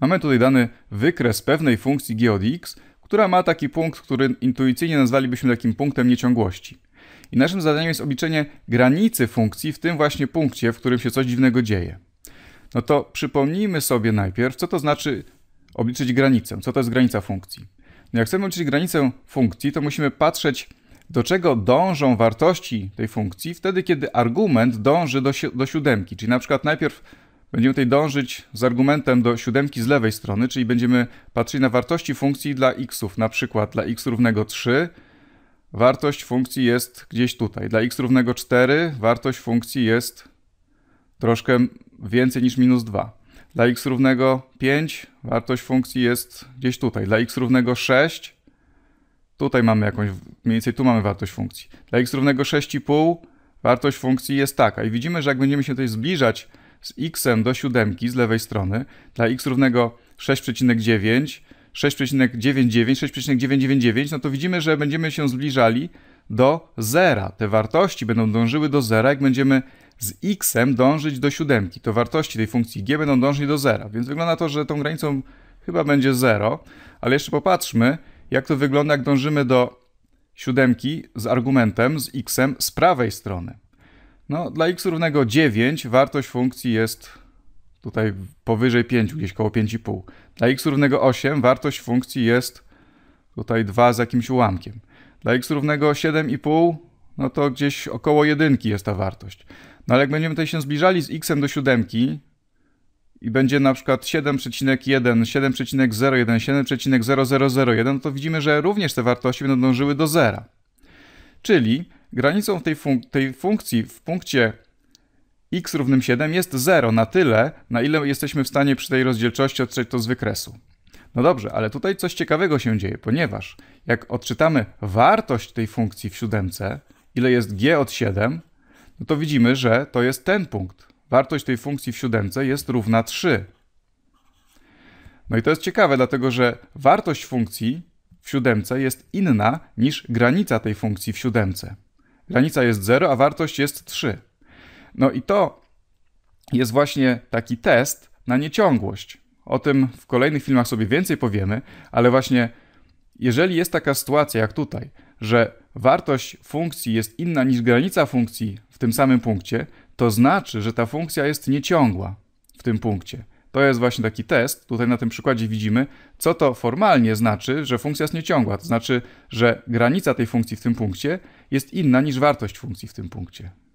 Mamy tutaj dany wykres pewnej funkcji g od x, która ma taki punkt, który intuicyjnie nazwalibyśmy takim punktem nieciągłości. I naszym zadaniem jest obliczenie granicy funkcji w tym właśnie punkcie, w którym się coś dziwnego dzieje. No to przypomnijmy sobie najpierw, co to znaczy obliczyć granicę, co to jest granica funkcji. No jak chcemy obliczyć granicę funkcji, to musimy patrzeć, do czego dążą wartości tej funkcji wtedy, kiedy argument dąży do, si do siódemki. Czyli na przykład najpierw Będziemy tutaj dążyć z argumentem do siódemki z lewej strony, czyli będziemy patrzyli na wartości funkcji dla xów, na przykład dla x równego 3 wartość funkcji jest gdzieś tutaj. Dla x równego 4 wartość funkcji jest troszkę więcej niż minus 2. Dla x równego 5 wartość funkcji jest gdzieś tutaj. Dla x równego 6 tutaj mamy jakąś, mniej więcej tu mamy wartość funkcji. Dla x równego 6,5 wartość funkcji jest taka. I widzimy, że jak będziemy się tutaj zbliżać z x do 7 z lewej strony dla x równego 6,9, 6,99, 6,999, no to widzimy, że będziemy się zbliżali do zera. Te wartości będą dążyły do zera, jak będziemy z x dążyć do siódemki. To wartości tej funkcji g będą dążyć do zera, więc wygląda to, że tą granicą chyba będzie 0, ale jeszcze popatrzmy, jak to wygląda, jak dążymy do siódemki z argumentem, z x z prawej strony. No, dla x równego 9 wartość funkcji jest tutaj powyżej 5, gdzieś koło 5,5. Dla x równego 8 wartość funkcji jest tutaj 2 z jakimś ułamkiem. Dla x równego 7,5 no to gdzieś około 1 jest ta wartość. No ale jak będziemy tutaj się zbliżali z x do 7 i będzie na przykład 7,1, 7,01, 7,0001, to widzimy, że również te wartości będą dążyły do zera. Czyli granicą tej, funk tej funkcji w punkcie x równym 7 jest 0 na tyle, na ile jesteśmy w stanie przy tej rozdzielczości odczytać to z wykresu. No dobrze, ale tutaj coś ciekawego się dzieje, ponieważ jak odczytamy wartość tej funkcji w siódemce, ile jest g od 7, no to widzimy, że to jest ten punkt. Wartość tej funkcji w siódemce jest równa 3. No i to jest ciekawe, dlatego że wartość funkcji w siódemce jest inna niż granica tej funkcji w siódemce granica jest 0, a wartość jest 3. No i to jest właśnie taki test na nieciągłość. O tym w kolejnych filmach sobie więcej powiemy, ale właśnie jeżeli jest taka sytuacja jak tutaj, że wartość funkcji jest inna niż granica funkcji w tym samym punkcie, to znaczy, że ta funkcja jest nieciągła w tym punkcie. To jest właśnie taki test. Tutaj na tym przykładzie widzimy, co to formalnie znaczy, że funkcja jest nieciągła. To znaczy, że granica tej funkcji w tym punkcie jest inna niż wartość funkcji w tym punkcie.